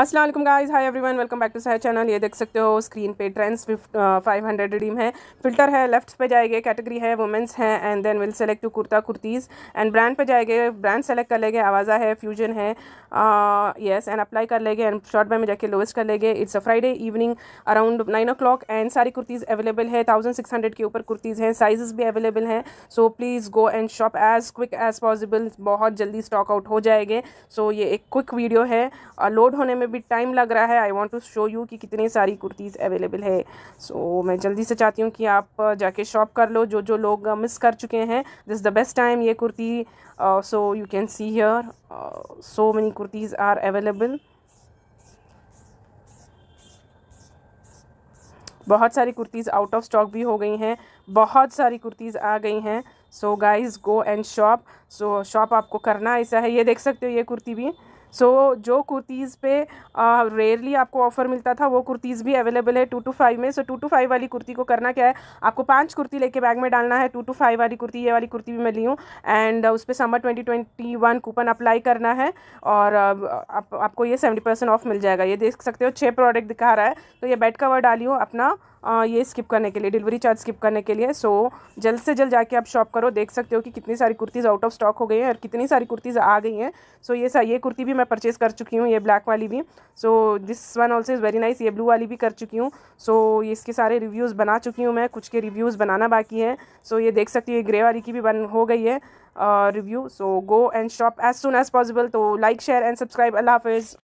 Aslam guys everyone welcome back to Sahar channel ये देख सकते हो स्क्रीन पे ट्रेंड्स फाइव हंड्रेड रिडीम है फिल्टर है लेफ्ट पे जाएंगे कैटेगरी है वुमेंस है and then will select to kurta kurtis and brand पे जाएंगे ब्रांड सेलेक्ट कर लेंगे आवाज़ा है फ्यूजन है येस एंड अप्लाई कर लेंगे एंड शॉर्ट बाय में जाके लोवेस्ट कर लेंगे it's a Friday evening around nine o'clock and सारी कुर्तीज़ अवेलेबल है थाउजेंड सिक्स हंड्रेड के ऊपर कुर्तीज़ हैं साइज़ भी अवेलेबल हैं so please go and shop as quick as possible बहुत जल्दी स्टॉक आउट हो जाएंगे सो so, ये एक क्विक वीडियो है लोड होने में में भी टाइम लग रहा है I want to show you कि कितनी सारी कुर्तीज़ अवेलेबल है सो so, मैं जल्दी से चाहती हूँ कि आप जाके शॉप कर लो जो जो लोग मिस कर चुके हैं दिस द बेस्ट टाइम ये kurti so you can see here so many kurtis are available बहुत सारी कुर्तीज़ आउट ऑफ स्टॉक भी हो गई हैं बहुत सारी कुर्तीज़ आ गई हैं so guys go and shop so shop आपको करना ऐसा है ये देख सकते हो ये कुर्ती भी सो so, जो कुर्तीज़ पे रेयरली आपको ऑफ़र मिलता था वो कुर्तीज़ भी अवेलेबल है टू टू फाइव में सो टू टू फाइव वाली कुर्ती को करना क्या है आपको पांच कुर्ती लेके बैग में डालना है टू टू फाइव वाली कुर्ती ये वाली कुर्ती भी मैं ली हूँ एंड उस पर summer twenty twenty one coupon apply करना है और आप, आपको ये सेवेंटी परसेंट ऑफ मिल जाएगा ये देख सकते हो छः प्रोडक्ट दिखा रहा है तो ये बेड कवर डाली हूँ अपना ये स्किप करने के लिए डिलीवरी चार्ज स्किप करने के लिए सो जल्द से जल्द जाके आप शॉप करो देख सकते हो कि कितनी सारी कुर्तीज़ आउट ऑफ स्टॉक हो गई हैं और कितनी सारी कुर्तीज़ आ गई हैं सो ये सा ये कुर्ती भी मैं परचेज़ कर चुकी हूँ ये ब्लैक वाली भी so this one also is very nice ये ब्लू वाली भी कर चुकी हूँ सो इसके सारे रिव्यूज़ बना चुकी हूँ मैं कुछ के रिव्यूज़ बनाना बाकी है सो ये देख सकती ये ग्रे वाली की भी बन हो गई है review so go and shop as soon as possible तो लाइक शेयर एंड सब्सक्राइब अल्लाह हाफिज़